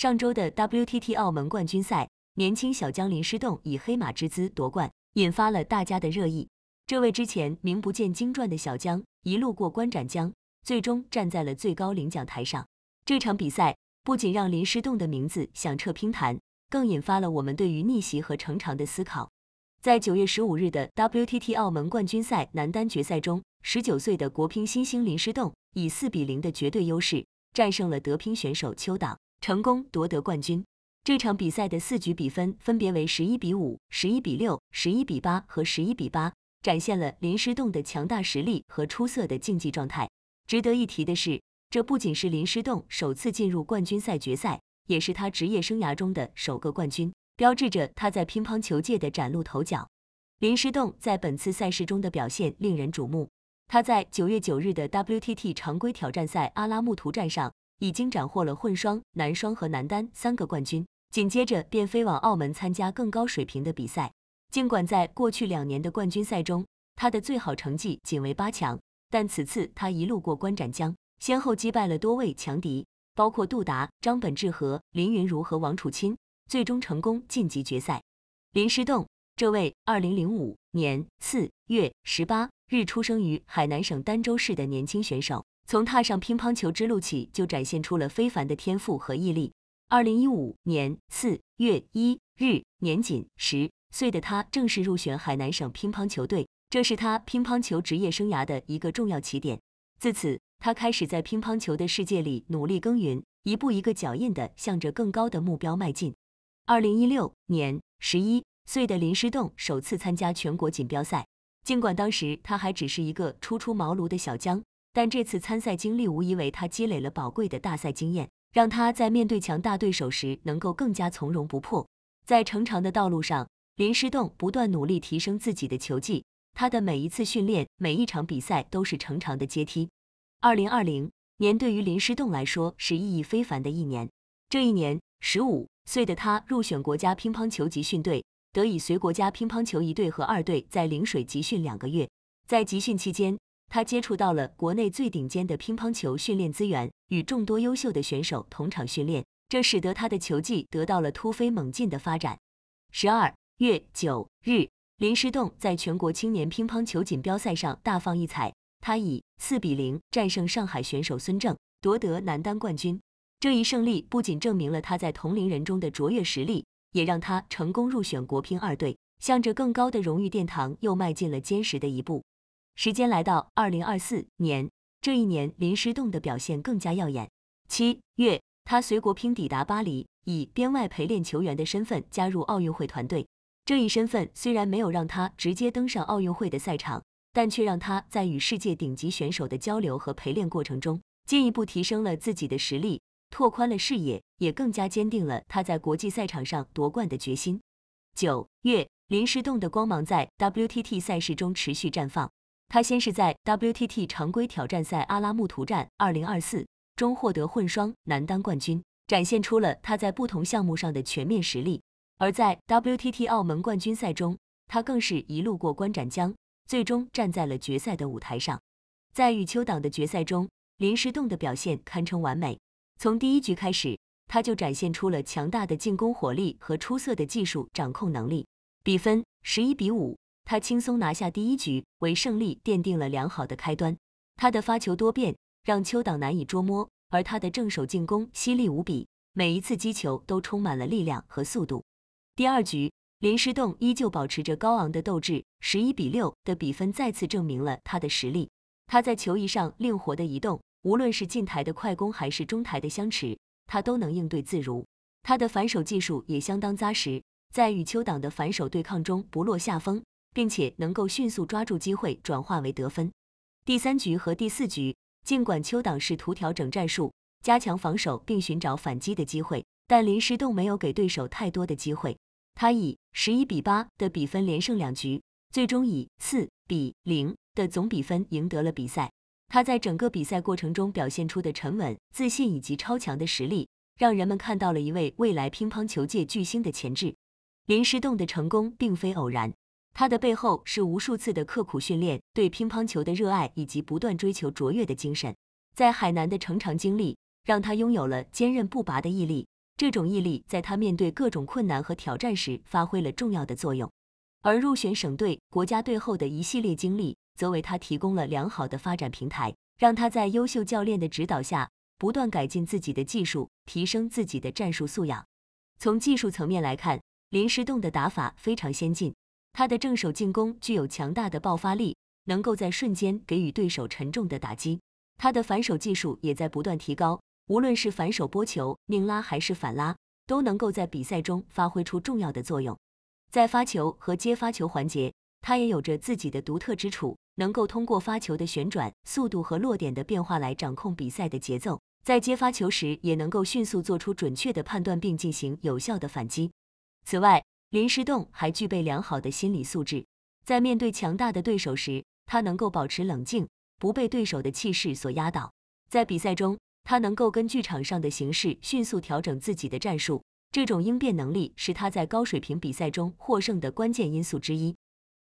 上周的 WTT 澳门冠军赛，年轻小将林诗栋以黑马之姿夺冠，引发了大家的热议。这位之前名不见经传的小将一路过关斩将，最终站在了最高领奖台上。这场比赛不仅让林诗栋的名字响彻乒坛，更引发了我们对于逆袭和成长的思考。在九月十五日的 WTT 澳门冠军赛男单决赛中，十九岁的国乒新星林诗栋以四比零的绝对优势战胜了德乒选手邱党。成功夺得冠军。这场比赛的四局比分分别为十一比五、十一比六、十一比八和十一比八，展现了林诗栋的强大实力和出色的竞技状态。值得一提的是，这不仅是林诗栋首次进入冠军赛决赛，也是他职业生涯中的首个冠军，标志着他在乒乓球界的崭露头角。林诗栋在本次赛事中的表现令人瞩目。他在九月九日的 WTT 常规挑战赛阿拉木图站上。已经斩获了混双、男双和男单三个冠军，紧接着便飞往澳门参加更高水平的比赛。尽管在过去两年的冠军赛中，他的最好成绩仅为八强，但此次他一路过关斩将，先后击败了多位强敌，包括杜达、张本智和、林昀儒和王楚钦，最终成功晋级决赛。林诗栋，这位2005年4月18日出生于海南省儋州市的年轻选手。从踏上乒乓球之路起，就展现出了非凡的天赋和毅力。二零一五年四月一日，年仅十岁的他正式入选海南省乒乓球队，这是他乒乓球职业生涯的一个重要起点。自此，他开始在乒乓球的世界里努力耕耘，一步一个脚印地向着更高的目标迈进。二零一六年十一岁的林诗栋首次参加全国锦标赛，尽管当时他还只是一个初出茅庐的小将。但这次参赛经历无疑为他积累了宝贵的大赛经验，让他在面对强大对手时能够更加从容不迫。在成长的道路上，林诗栋不断努力提升自己的球技，他的每一次训练、每一场比赛都是成长的阶梯。二零二零年对于林诗栋来说是意义非凡的一年，这一年，十五岁的他入选国家乒乓球集训队，得以随国家乒乓球一队和二队在陵水集训两个月。在集训期间，他接触到了国内最顶尖的乒乓球训练资源，与众多优秀的选手同场训练，这使得他的球技得到了突飞猛进的发展。十二月九日，林诗栋在全国青年乒乓球锦标赛上大放异彩，他以四比零战胜上海选手孙正，夺得男单冠军。这一胜利不仅证明了他在同龄人中的卓越实力，也让他成功入选国乒二队，向着更高的荣誉殿堂又迈进了坚实的一步。时间来到二零二四年，这一年林诗栋的表现更加耀眼。七月，他随国乒抵达巴黎，以编外陪练球员的身份加入奥运会团队。这一身份虽然没有让他直接登上奥运会的赛场，但却让他在与世界顶级选手的交流和陪练过程中，进一步提升了自己的实力，拓宽了视野，也更加坚定了他在国际赛场上夺冠的决心。九月，林诗栋的光芒在 WTT 赛事中持续绽放。他先是在 WTT 常规挑战赛阿拉木图站2024中获得混双、男单冠军，展现出了他在不同项目上的全面实力。而在 WTT 澳门冠军赛中，他更是一路过关斩将，最终站在了决赛的舞台上。在羽秋党的决赛中，林诗栋的表现堪称完美。从第一局开始，他就展现出了强大的进攻火力和出色的技术掌控能力，比分十一比五。他轻松拿下第一局，为胜利奠定了良好的开端。他的发球多变，让邱党难以捉摸；而他的正手进攻犀利无比，每一次击球都充满了力量和速度。第二局，林诗栋依旧保持着高昂的斗志，十一比六的比分再次证明了他的实力。他在球仪上灵活的移动，无论是近台的快攻还是中台的相持，他都能应对自如。他的反手技术也相当扎实，在与邱党的反手对抗中不落下风。并且能够迅速抓住机会转化为得分。第三局和第四局，尽管邱党试图调整战术、加强防守并寻找反击的机会，但林诗栋没有给对手太多的机会。他以十一比八的比分连胜两局，最终以四比零的总比分赢得了比赛。他在整个比赛过程中表现出的沉稳、自信以及超强的实力，让人们看到了一位未来乒乓球界巨星的潜质。林诗栋的成功并非偶然。他的背后是无数次的刻苦训练、对乒乓球的热爱以及不断追求卓越的精神。在海南的成长经历，让他拥有了坚韧不拔的毅力。这种毅力在他面对各种困难和挑战时发挥了重要的作用。而入选省队、国家队后的一系列经历，则为他提供了良好的发展平台，让他在优秀教练的指导下，不断改进自己的技术，提升自己的战术素养。从技术层面来看，林诗栋的打法非常先进。他的正手进攻具有强大的爆发力，能够在瞬间给予对手沉重的打击。他的反手技术也在不断提高，无论是反手拨球、拧拉还是反拉，都能够在比赛中发挥出重要的作用。在发球和接发球环节，他也有着自己的独特之处，能够通过发球的旋转、速度和落点的变化来掌控比赛的节奏。在接发球时，也能够迅速做出准确的判断并进行有效的反击。此外，林诗栋还具备良好的心理素质，在面对强大的对手时，他能够保持冷静，不被对手的气势所压倒。在比赛中，他能够根据场上的形势迅速调整自己的战术，这种应变能力是他在高水平比赛中获胜的关键因素之一。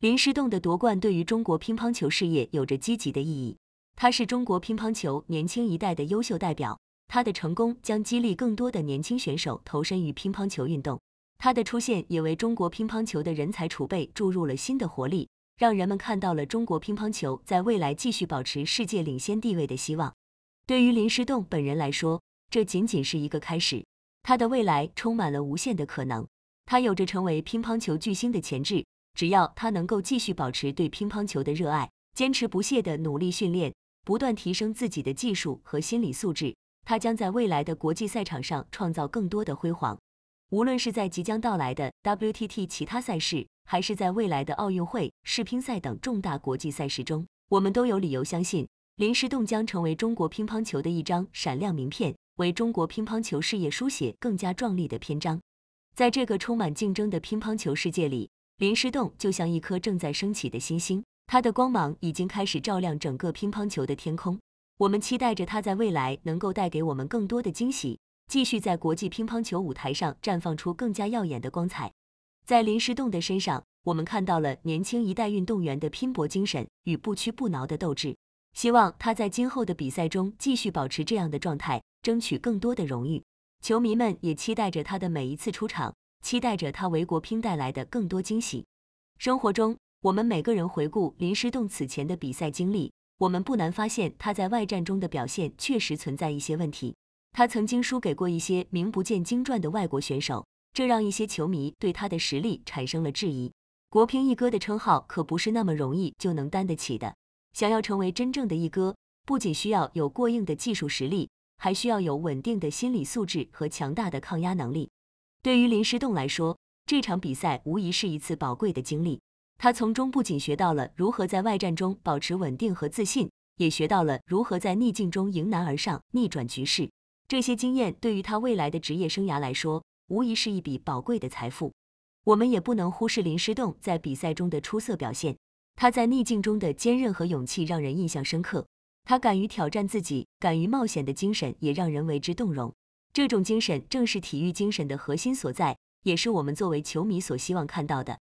林诗栋的夺冠对于中国乒乓球事业有着积极的意义，他是中国乒乓球年轻一代的优秀代表，他的成功将激励更多的年轻选手投身于乒乓球运动。他的出现也为中国乒乓球的人才储备注入了新的活力，让人们看到了中国乒乓球在未来继续保持世界领先地位的希望。对于林诗栋本人来说，这仅仅是一个开始，他的未来充满了无限的可能。他有着成为乒乓球巨星的潜质，只要他能够继续保持对乒乓球的热爱，坚持不懈地努力训练，不断提升自己的技术和心理素质，他将在未来的国际赛场上创造更多的辉煌。无论是在即将到来的 WTT 其他赛事，还是在未来的奥运会、世乒赛等重大国际赛事中，我们都有理由相信林诗栋将成为中国乒乓球的一张闪亮名片，为中国乒乓球事业书写更加壮丽的篇章。在这个充满竞争的乒乓球世界里，林诗栋就像一颗正在升起的新星，他的光芒已经开始照亮整个乒乓球的天空。我们期待着他在未来能够带给我们更多的惊喜。继续在国际乒乓球舞台上绽放出更加耀眼的光彩。在林诗栋的身上，我们看到了年轻一代运动员的拼搏精神与不屈不挠的斗志。希望他在今后的比赛中继续保持这样的状态，争取更多的荣誉。球迷们也期待着他的每一次出场，期待着他为国乒带来的更多惊喜。生活中，我们每个人回顾林诗栋此前的比赛经历，我们不难发现他在外战中的表现确实存在一些问题。他曾经输给过一些名不见经传的外国选手，这让一些球迷对他的实力产生了质疑。国乒一哥的称号可不是那么容易就能担得起的。想要成为真正的“一哥”，不仅需要有过硬的技术实力，还需要有稳定的心理素质和强大的抗压能力。对于林诗栋来说，这场比赛无疑是一次宝贵的经历。他从中不仅学到了如何在外战中保持稳定和自信，也学到了如何在逆境中迎难而上、逆转局势。这些经验对于他未来的职业生涯来说，无疑是一笔宝贵的财富。我们也不能忽视林诗栋在比赛中的出色表现。他在逆境中的坚韧和勇气让人印象深刻。他敢于挑战自己、敢于冒险的精神也让人为之动容。这种精神正是体育精神的核心所在，也是我们作为球迷所希望看到的。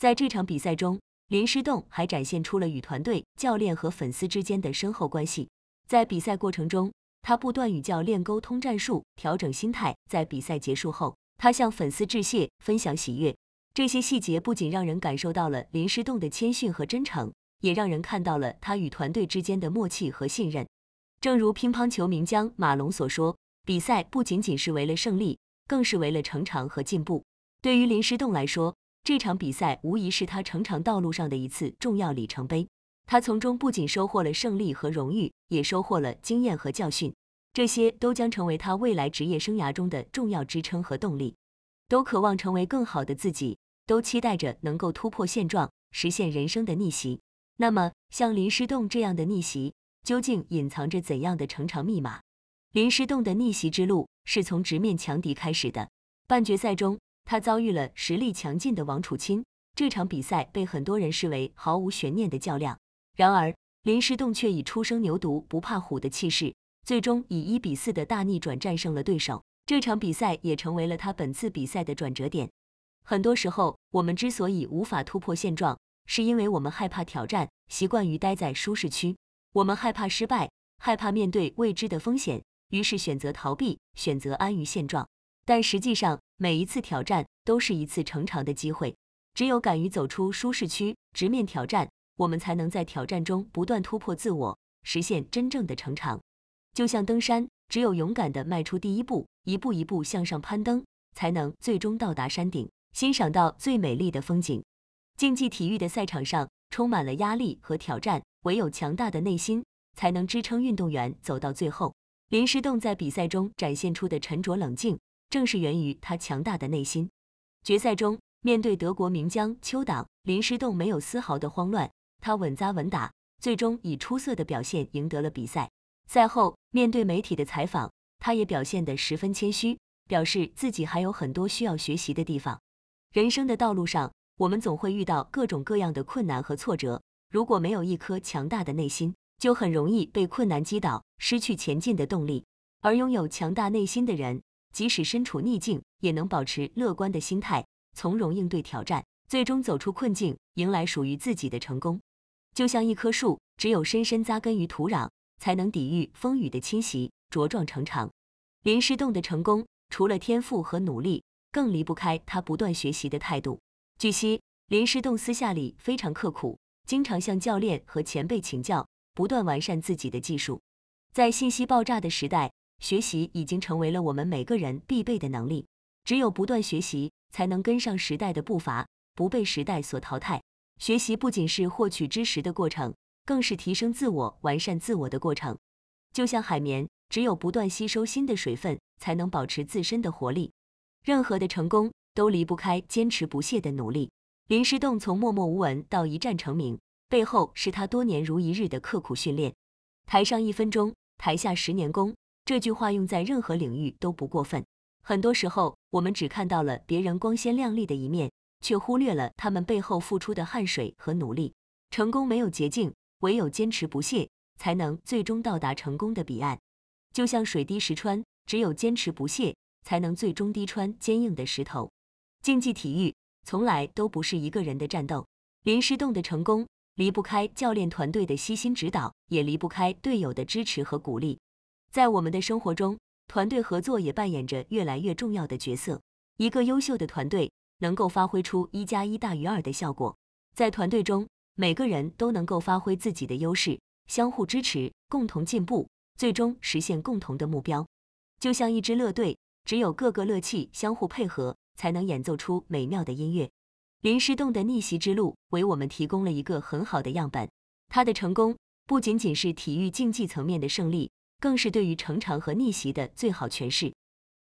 在这场比赛中，林诗栋还展现出了与团队、教练和粉丝之间的深厚关系。在比赛过程中，他不断与教练沟通战术，调整心态。在比赛结束后，他向粉丝致谢，分享喜悦。这些细节不仅让人感受到了林诗栋的谦逊和真诚，也让人看到了他与团队之间的默契和信任。正如乒乓球名将马龙所说，比赛不仅仅是为了胜利，更是为了成长和进步。对于林诗栋来说，这场比赛无疑是他成长道路上的一次重要里程碑。他从中不仅收获了胜利和荣誉，也收获了经验和教训，这些都将成为他未来职业生涯中的重要支撑和动力。都渴望成为更好的自己，都期待着能够突破现状，实现人生的逆袭。那么，像林诗栋这样的逆袭，究竟隐藏着怎样的成长密码？林诗栋的逆袭之路是从直面强敌开始的。半决赛中，他遭遇了实力强劲的王楚钦，这场比赛被很多人视为毫无悬念的较量。然而，林诗栋却以初生牛犊不怕虎的气势，最终以一比四的大逆转战胜了对手。这场比赛也成为了他本次比赛的转折点。很多时候，我们之所以无法突破现状，是因为我们害怕挑战，习惯于待在舒适区。我们害怕失败，害怕面对未知的风险，于是选择逃避，选择安于现状。但实际上，每一次挑战都是一次成长的机会。只有敢于走出舒适区，直面挑战。我们才能在挑战中不断突破自我，实现真正的成长。就像登山，只有勇敢地迈出第一步，一步一步向上攀登，才能最终到达山顶，欣赏到最美丽的风景。竞技体育的赛场上充满了压力和挑战，唯有强大的内心才能支撑运动员走到最后。林诗栋在比赛中展现出的沉着冷静，正是源于他强大的内心。决赛中，面对德国名将邱党，林诗栋没有丝毫的慌乱。他稳扎稳打，最终以出色的表现赢得了比赛。赛后，面对媒体的采访，他也表现得十分谦虚，表示自己还有很多需要学习的地方。人生的道路上，我们总会遇到各种各样的困难和挫折。如果没有一颗强大的内心，就很容易被困难击倒，失去前进的动力。而拥有强大内心的人，即使身处逆境，也能保持乐观的心态，从容应对挑战，最终走出困境，迎来属于自己的成功。就像一棵树，只有深深扎根于土壤，才能抵御风雨的侵袭，茁壮成长。林诗栋的成功，除了天赋和努力，更离不开他不断学习的态度。据悉，林诗栋私下里非常刻苦，经常向教练和前辈请教，不断完善自己的技术。在信息爆炸的时代，学习已经成为了我们每个人必备的能力。只有不断学习，才能跟上时代的步伐，不被时代所淘汰。学习不仅是获取知识的过程，更是提升自我、完善自我的过程。就像海绵，只有不断吸收新的水分，才能保持自身的活力。任何的成功都离不开坚持不懈的努力。林诗栋从默默无闻到一战成名，背后是他多年如一日的刻苦训练。台上一分钟，台下十年功，这句话用在任何领域都不过分。很多时候，我们只看到了别人光鲜亮丽的一面。却忽略了他们背后付出的汗水和努力。成功没有捷径，唯有坚持不懈，才能最终到达成功的彼岸。就像水滴石穿，只有坚持不懈，才能最终滴穿坚硬的石头。竞技体育从来都不是一个人的战斗。林诗栋的成功离不开教练团队的悉心指导，也离不开队友的支持和鼓励。在我们的生活中，团队合作也扮演着越来越重要的角色。一个优秀的团队。能够发挥出一加一大于二的效果，在团队中，每个人都能够发挥自己的优势，相互支持，共同进步，最终实现共同的目标。就像一支乐队，只有各个乐器相互配合，才能演奏出美妙的音乐。林诗栋的逆袭之路为我们提供了一个很好的样本。他的成功不仅仅是体育竞技层面的胜利，更是对于成长和逆袭的最好诠释。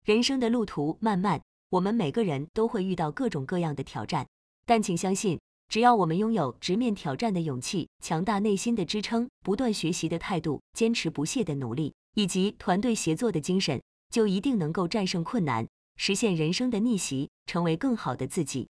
人生的路途漫漫。我们每个人都会遇到各种各样的挑战，但请相信，只要我们拥有直面挑战的勇气、强大内心的支撑、不断学习的态度、坚持不懈的努力以及团队协作的精神，就一定能够战胜困难，实现人生的逆袭，成为更好的自己。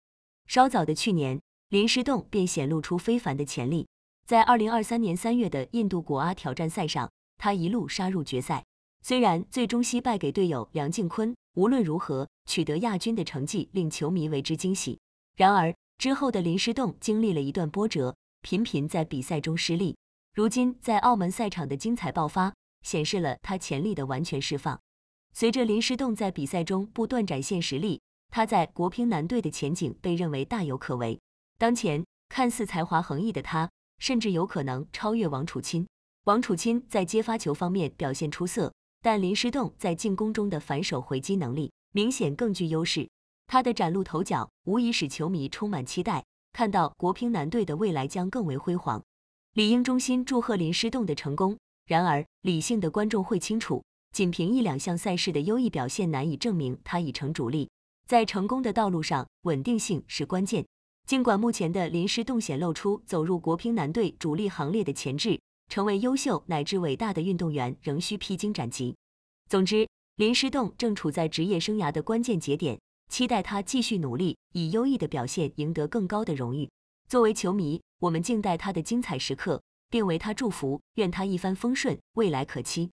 稍早的去年，林诗栋便显露出非凡的潜力，在二零二三年三月的印度古阿挑战赛上，他一路杀入决赛，虽然最终惜败给队友梁靖昆。无论如何，取得亚军的成绩令球迷为之惊喜。然而之后的林诗栋经历了一段波折，频频在比赛中失利。如今在澳门赛场的精彩爆发，显示了他潜力的完全释放。随着林诗栋在比赛中不断展现实力，他在国乒男队的前景被认为大有可为。当前看似才华横溢的他，甚至有可能超越王楚钦。王楚钦在接发球方面表现出色。但林诗栋在进攻中的反手回击能力明显更具优势，他的崭露头角无疑使球迷充满期待，看到国乒男队的未来将更为辉煌。理应衷心祝贺林诗栋的成功。然而，理性的观众会清楚，仅凭一两项赛事的优异表现难以证明他已成主力，在成功的道路上，稳定性是关键。尽管目前的林诗栋显露出走入国乒男队主力行列的潜质。成为优秀乃至伟大的运动员，仍需披荆斩棘。总之，林诗栋正处在职业生涯的关键节点，期待他继续努力，以优异的表现赢得更高的荣誉。作为球迷，我们静待他的精彩时刻，并为他祝福，愿他一帆风顺，未来可期。